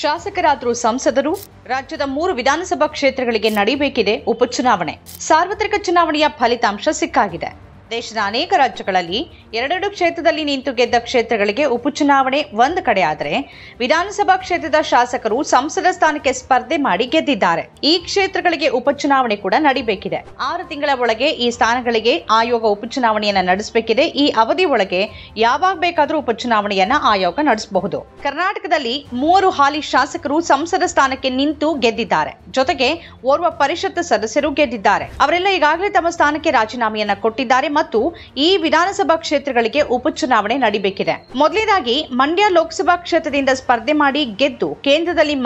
ಶಾಸಕರಾದರೂ ಸಂಸದರು ರಾಜ್ಯದ ಮೂರು ವಿಧಾನಸಭಾ ಕ್ಷೇತ್ರಗಳಿಗೆ ನಡೆಯಬೇಕಿದೆ ಉಪಚುನಾವಣೆ ಸಾರ್ವತ್ರಿಕ ಚುನಾವಣೆಯ ಫಲಿತಾಂಶ ಸಿಕ್ಕಾಗಿದೆ ದೇಶದ ಅನೇಕ ರಾಜ್ಯಗಳಲ್ಲಿ ಎರಡೆರಡು ಕ್ಷೇತ್ರದಲ್ಲಿ ನಿಂತು ಗೆದ್ದ ಕ್ಷೇತ್ರಗಳಿಗೆ ಉಪಚುನಾವಣೆ ಒಂದು ಕಡೆ ಆದರೆ ವಿಧಾನಸಭಾ ಕ್ಷೇತ್ರದ ಶಾಸಕರು ಸಂಸದ ಸ್ಥಾನಕ್ಕೆ ಸ್ಪರ್ಧೆ ಮಾಡಿ ಗೆದ್ದಿದ್ದಾರೆ ಈ ಕ್ಷೇತ್ರಗಳಿಗೆ ಉಪಚುನಾವಣೆ ಕೂಡ ನಡೀಬೇಕಿದೆ ಆರು ತಿಂಗಳ ಒಳಗೆ ಈ ಸ್ಥಾನಗಳಿಗೆ ಆಯೋಗ ಉಪಚುನಾವಣೆಯನ್ನ ನಡೆಸಬೇಕಿದೆ ಈ ಅವಧಿ ಒಳಗೆ ಯಾವಾಗ ಬೇಕಾದರೂ ಉಪಚುನಾವಣೆಯನ್ನ ಆಯೋಗ ನಡೆಸಬಹುದು ಕರ್ನಾಟಕದಲ್ಲಿ ಮೂವರು ಹಾಲಿ ಶಾಸಕರು ಸಂಸದ ಸ್ಥಾನಕ್ಕೆ ನಿಂತು ಗೆದ್ದಿದ್ದಾರೆ ಜೊತೆಗೆ ಓರ್ವ ಪರಿಷತ್ ಸದಸ್ಯರು ಗೆದ್ದಿದ್ದಾರೆ ಅವರೆಲ್ಲ ಈಗಾಗಲೇ ತಮ್ಮ ಸ್ಥಾನಕ್ಕೆ ರಾಜೀನಾಮೆಯನ್ನ ಕೊಟ್ಟಿದ್ದಾರೆ ಮತ್ತು ಈ ವಿಧಾನಸಭಾ ಕ್ಷೇತ್ರಗಳಿಗೆ ಉಪಚುನಾವಣೆ ನಡೀಬೇಕಿದೆ ಮೊದಲನೇದಾಗಿ ಮಂಡ್ಯ ಲೋಕಸಭಾ ಕ್ಷೇತ್ರದಿಂದ ಸ್ಪರ್ಧೆ ಮಾಡಿ ಗೆದ್ದು ಕೇಂದ್ರದಲ್ಲಿ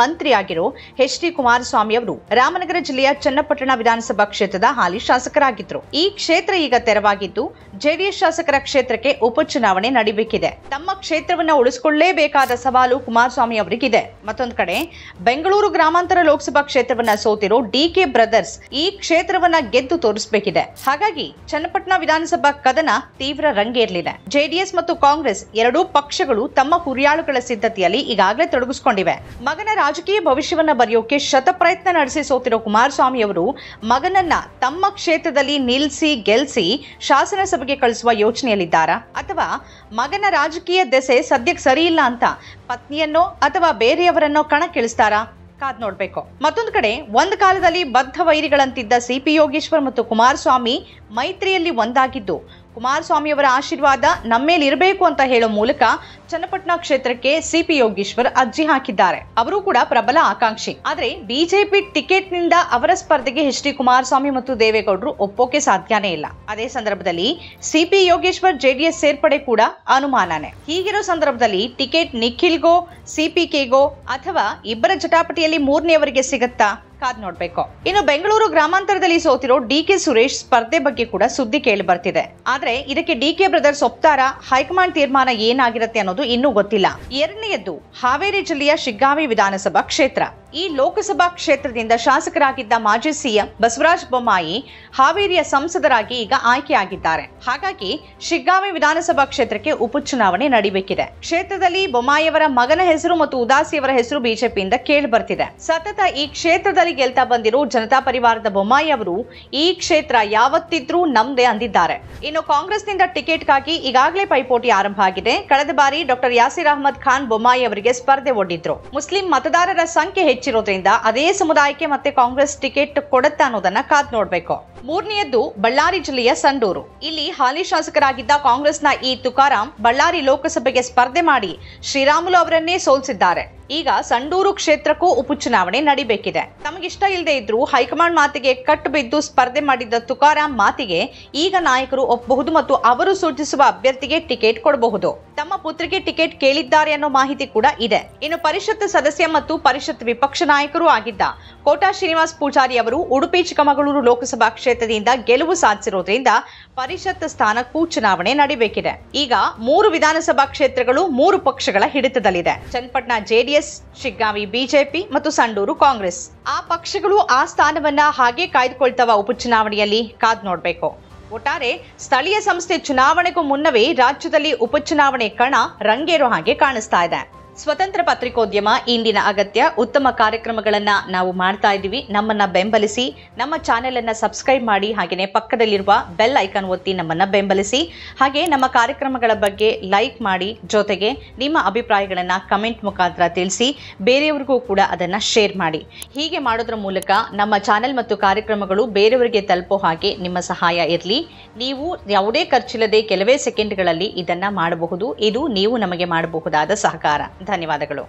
ಆಗಿರೋ ಎಚ್ ಡಿ ಕುಮಾರಸ್ವಾಮಿ ಅವರು ರಾಮನಗರ ಜಿಲ್ಲೆಯ ಚನ್ನಪಟ್ಟಣ ವಿಧಾನಸಭಾ ಕ್ಷೇತ್ರದ ಹಾಲಿ ಶಾಸಕರಾಗಿದ್ರು ಈ ಕ್ಷೇತ್ರ ಈಗ ತೆರವಾಗಿದ್ದು ಜೆಡಿಎಸ್ ಶಾಸಕರ ಕ್ಷೇತ್ರಕ್ಕೆ ಉಪಚುನಾವಣೆ ನಡೀಬೇಕಿದೆ ತಮ್ಮ ಕ್ಷೇತ್ರವನ್ನ ಉಳಿಸಿಕೊಳ್ಳಲೇಬೇಕಾದ ಸವಾಲು ಕುಮಾರಸ್ವಾಮಿ ಅವರಿಗಿದೆ ಮತ್ತೊಂದು ಕಡೆ ಬೆಂಗಳೂರು ಗ್ರಾಮಾಂತರ ಲೋಕಸಭಾ ಕ್ಷೇತ್ರವನ್ನ ಸೋತಿರೋ ಡಿಕೆ ಬ್ರದರ್ಸ್ ಈ ಕ್ಷೇತ್ರವನ್ನ ಗೆದ್ದು ತೋರಿಸಬೇಕಿದೆ ಹಾಗಾಗಿ ಚನ್ನಪಟ್ಟಣ ವಿಧಾನ ವಿಧಾನಸಭಾ ಕದನ ತೀವ್ರ ರಂಗೇರ್ಲಿದೆ ಜೆಡಿಎಸ್ ಮತ್ತು ಕಾಂಗ್ರೆಸ್ ಎರಡೂ ಪಕ್ಷಗಳು ತಮ್ಮ ಹುರಿಯಾಳುಗಳ ಸಿದ್ಧತೆಯಲ್ಲಿ ಈಗಾಗಲೇ ತೊಡಗಿಸಿಕೊಂಡಿವೆ ಮಗನ ರಾಜಕೀಯ ಭವಿಷ್ಯವನ್ನ ಬರೆಯೋಕೆ ಶತಪ್ರಯತ್ನ ನಡೆಸಿ ಸೋತಿರುವ ಕುಮಾರಸ್ವಾಮಿ ಅವರು ಮಗನನ್ನ ತಮ್ಮ ಕ್ಷೇತ್ರದಲ್ಲಿ ನಿಲ್ಲಿಸಿ ಗೆಲ್ಲಿಸಿ ಶಾಸನ ಸಭೆಗೆ ಕಳಿಸುವ ಯೋಚನೆಯಲ್ಲಿದ್ದಾರಾ ಅಥವಾ ಮಗನ ರಾಜಕೀಯ ದೆಸೆ ಸದ್ಯಕ್ಕೆ ಸರಿಯಿಲ್ಲ ಅಂತ ಪತ್ನಿಯನ್ನೋ ಅಥವಾ ಬೇರೆಯವರನ್ನೋ ಕಣಕ್ಕಿಳಿಸ್ತಾರಾ ಕಾದ್ ನೋಡ್ಬೇಕು ಮತ್ತೊಂದು ಕಡೆ ಒಂದು ಕಾಲದಲ್ಲಿ ಬದ್ಧ ವೈರಿಗಳಂತಿದ್ದ ಸಿಪಿ ಯೋಗೇಶ್ವರ್ ಮತ್ತು ಕುಮಾರಸ್ವಾಮಿ ಮೈತ್ರಿಯಲ್ಲಿ ಒಂದಾಗಿದ್ದು ಕುಮಾರಸ್ವಾಮಿಯವರ ಆಶೀರ್ವಾದ ನಮ್ಮೇಲಿರಬೇಕು ಅಂತ ಹೇಳೋ ಮೂಲಕ ಚನ್ನಪಟ್ಟಣ ಕ್ಷೇತ್ರಕ್ಕೆ ಸಿಪಿ ಯೋಗೇಶ್ವರ್ ಅರ್ಜಿ ಹಾಕಿದ್ದಾರೆ ಅವರು ಕೂಡ ಪ್ರಬಲ ಆಕಾಂಕ್ಷಿ ಆದರೆ ಬಿಜೆಪಿ ಟಿಕೆಟ್ ನಿಂದ ಅವರ ಸ್ಪರ್ಧೆಗೆ ಎಚ್ ಡಿ ಕುಮಾರಸ್ವಾಮಿ ಮತ್ತು ದೇವೇಗೌಡರು ಒಪ್ಪೋಕೆ ಸಾಧ್ಯನೇ ಇಲ್ಲ ಅದೇ ಸಂದರ್ಭದಲ್ಲಿ ಸಿಪಿ ಯೋಗೇಶ್ವರ್ ಜೆಡಿಎಸ್ ಸೇರ್ಪಡೆ ಕೂಡ ಅನುಮಾನನೇ ಹೀಗಿರೋ ಸಂದರ್ಭದಲ್ಲಿ ಟಿಕೆಟ್ ನಿಖಿಲ್ಗೋ ಸಿಪಿ ಕೆಗೋ ಅಥವಾ ಇಬ್ಬರ ಜಟಾಪಟಿಯಲ್ಲಿ ಮೂರನೆಯವರಿಗೆ ಸಿಗತ್ತಾ ಕಾದ್ ನೋಡ್ಬೇಕು ಇನ್ನು ಬೆಂಗಳೂರು ಗ್ರಾಮಾಂತರದಲ್ಲಿ ಸೋತಿರೋ ಡಿ ಕೆ ಸುರೇಶ್ ಸ್ಪರ್ಧೆ ಬಗ್ಗೆ ಕೂಡ ಸುದ್ದಿ ಕೇಳಿ ಬರ್ತಿದೆ ಆದ್ರೆ ಇದಕ್ಕೆ ಡಿ ಕೆ ಬ್ರದರ್ಸ್ ಒಪ್ತಾರ ಹೈಕಮಾಂಡ್ ತೀರ್ಮಾನ ಏನಾಗಿರುತ್ತೆ ಅನ್ನೋದು ಇನ್ನೂ ಗೊತ್ತಿಲ್ಲ ಎರಡನೆಯದ್ದು ಹಾವೇರಿ ಜಿಲ್ಲೆಯ ಶಿಗ್ಗಾವಿ ವಿಧಾನಸಭಾ ಕ್ಷೇತ್ರ ಈ ಲೋಕಸಭಾ ಕ್ಷೇತ್ರದಿಂದ ಶಾಸಕರಾಗಿದ್ದ ಮಾಜಿ ಸಿಎಂ ಬಸವರಾಜ ಬೊಮ್ಮಾಯಿ ಹಾವೇರಿಯ ಸಂಸದರಾಗಿ ಈಗ ಆಯ್ಕೆಯಾಗಿದ್ದಾರೆ ಹಾಗಾಗಿ ಶಿಗ್ಗಾವಿ ವಿಧಾನಸಭಾ ಕ್ಷೇತ್ರಕ್ಕೆ ಉಪಚುನಾವಣೆ ನಡೆಯಬೇಕಿದೆ ಕ್ಷೇತ್ರದಲ್ಲಿ ಬೊಮ್ಮಾಯಿಯವರ ಮಗನ ಹೆಸರು ಮತ್ತು ಉದಾಸಿಯವರ ಹೆಸರು ಬಿಜೆಪಿಯಿಂದ ಕೇಳಿ ಬರ್ತಿದೆ ಸತತ ಈ ಕ್ಷೇತ್ರದಲ್ಲಿ ಗೆಲ್ತಾ ಬಂದಿರೋ ಜನತಾ ಪರಿವಾರದ ಬೊಮ್ಮಾಯಿ ಅವರು ಈ ಕ್ಷೇತ್ರ ಯಾವತ್ತಿದ್ರೂ ನಮ್ದೇ ಅಂದಿದ್ದಾರೆ ಇನ್ನು ಕಾಂಗ್ರೆಸ್ನಿಂದ ಟಿಕೆಟ್ಗಾಗಿ ಈಗಾಗಲೇ ಪೈಪೋಟಿ ಆರಂಭ ಆಗಿದೆ ಕಳೆದ ಬಾರಿ ಡಾಕ್ಟರ್ ಯಾಸಿರ್ ಅಹಮದ್ ಖಾನ್ ಬೊಮ್ಮಾಯಿ ಅವರಿಗೆ ಸ್ಪರ್ಧೆ ಒಡ್ಡಿದ್ರು ಮುಸ್ಲಿಂ ಮತದಾರರ ಸಂಖ್ಯೆ ಹೆಚ್ಚಿರೋದ್ರಿಂದ ಅದೇ ಸಮುದಾಯಕ್ಕೆ ಮತ್ತೆ ಕಾಂಗ್ರೆಸ್ ಟಿಕೆಟ್ ಕೊಡುತ್ತಾ ಅನ್ನೋದನ್ನ ಕಾದ್ ನೋಡ್ಬೇಕು ಮೂರನೆಯದ್ದು ಬಳ್ಳಾರಿ ಜಿಲ್ಲೆಯ ಸಂಡೂರು ಇಲ್ಲಿ ಹಾಲಿ ಶಾಸಕರಾಗಿದ್ದ ಕಾಂಗ್ರೆಸ್ನ ಈ ತುಕಾರಾಂ ಬಳ್ಳಾರಿ ಲೋಕಸಭೆಗೆ ಸ್ಪರ್ಧೆ ಮಾಡಿ ಶ್ರೀರಾಮುಲು ಅವರನ್ನೇ ಸೋಲಿಸಿದ್ದಾರೆ ಈಗ ಸಂಡೂರು ಕ್ಷೇತ್ರಕ್ಕೂ ಉಪಚುನಾವಣೆ ನಡಿಬೇಕಿದೆ ತಮಗಿಷ್ಟ ಇಲ್ಲದೆ ಇದ್ರೂ ಹೈಕಮಾಂಡ್ ಮಾತಿಗೆ ಕಟ್ಟು ಬಿದ್ದು ಸ್ಪರ್ಧೆ ಮಾಡಿದ್ದ ತುಕಾರಾಂ ಮಾತಿಗೆ ಈಗ ನಾಯಕರು ಒಪ್ಪಬಹುದು ಮತ್ತು ಅವರು ಸೂಚಿಸುವ ಅಭ್ಯರ್ಥಿಗೆ ಟಿಕೆಟ್ ಕೊಡಬಹುದು ತಮ್ಮ ಪುತ್ರಿಗೆ ಟಿಕೆಟ್ ಕೇಳಿದ್ದಾರೆ ಅನ್ನೋ ಮಾಹಿತಿ ಕೂಡ ಇದೆ ಇನ್ನು ಪರಿಷತ್ ಸದಸ್ಯ ಮತ್ತು ಪರಿಷತ್ ವಿಪಕ್ಷ ನಾಯಕರೂ ಆಗಿದ್ದ ಕೋಟಾ ಶ್ರೀನಿವಾಸ್ ಪೂಜಾರಿ ಅವರು ಉಡುಪಿ ಚಿಕ್ಕಮಗಳೂರು ಲೋಕಸಭಾ ಕ್ಷೇತ್ರದಿಂದ ಗೆಲುವು ಸಾಧಿಸಿರುವುದರಿಂದ ಪರಿಷತ್ ಸ್ಥಾನಕ್ಕೂ ಚುನಾವಣೆ ನಡೀಬೇಕಿದೆ ಈಗ ಮೂರು ವಿಧಾನಸಭಾ ಕ್ಷೇತ್ರಗಳು ಮೂರು ಪಕ್ಷಗಳ ಹಿಡಿತದಲ್ಲಿದೆ Channapatna JDS JDS Shiggaon BJP ಮತ್ತು ಸಂಡೂರು ಕಾಂಗ್ರೆಸ್ ಆ ಪಕ್ಷಗಳು ಆ ಸ್ಥಾನವನ್ನ ಹಾಗೆ ಕಾಯ್ದುಕೊಳ್ತವ ಉಪಚುನಾವಣೆಯಲ್ಲಿ ಕಾದ್ ನೋಡ್ಬೇಕು ಒಟ್ಟಾರೆ ಸ್ಥಳೀಯ ಸಂಸ್ಥೆ ಚುನಾವಣೆಗೂ ಮುನ್ನವೇ ರಾಜ್ಯದಲ್ಲಿ ಉಪಚುನಾವಣೆ ಕಣ ರಂಗೇರೋ ಹಾಗೆ ಕಾಣಿಸ್ತಾ ಇದೆ ಸ್ವತಂತ್ರ ಪತ್ರಿಕೋದ್ಯಮ ಇಂದಿನ ಅಗತ್ಯ ಉತ್ತಮ ಕಾರ್ಯಕ್ರಮಗಳನ್ನು ನಾವು ಮಾಡ್ತಾ ಇದ್ದೀವಿ ನಮ್ಮನ್ನು ಬೆಂಬಲಿಸಿ ನಮ್ಮ ಚಾನೆಲನ್ನು ಸಬ್ಸ್ಕ್ರೈಬ್ ಮಾಡಿ ಹಾಗೆಯೇ ಪಕ್ಕದಲ್ಲಿರುವ ಬೆಲ್ ಐಕಾನ್ ಒತ್ತಿ ನಮ್ಮನ್ನು ಬೆಂಬಲಿಸಿ ಹಾಗೆ ನಮ್ಮ ಕಾರ್ಯಕ್ರಮಗಳ ಬಗ್ಗೆ ಲೈಕ್ ಮಾಡಿ ಜೊತೆಗೆ ನಿಮ್ಮ ಅಭಿಪ್ರಾಯಗಳನ್ನು ಕಮೆಂಟ್ ಮುಖಾಂತರ ತಿಳಿಸಿ ಬೇರೆಯವ್ರಿಗೂ ಕೂಡ ಅದನ್ನು ಶೇರ್ ಮಾಡಿ ಹೀಗೆ ಮಾಡೋದ್ರ ಮೂಲಕ ನಮ್ಮ ಚಾನೆಲ್ ಮತ್ತು ಕಾರ್ಯಕ್ರಮಗಳು ಬೇರೆಯವರಿಗೆ ತಲುಪೋ ಹಾಗೆ ನಿಮ್ಮ ಸಹಾಯ ಇರಲಿ ನೀವು ಯಾವುದೇ ಖರ್ಚಿಲ್ಲದೆ ಕೆಲವೇ ಸೆಕೆಂಡ್ಗಳಲ್ಲಿ ಇದನ್ನು ಮಾಡಬಹುದು ಇದು ನೀವು ನಮಗೆ ಮಾಡಬಹುದಾದ ಸಹಕಾರ ಧನ್ಯವಾದಗಳು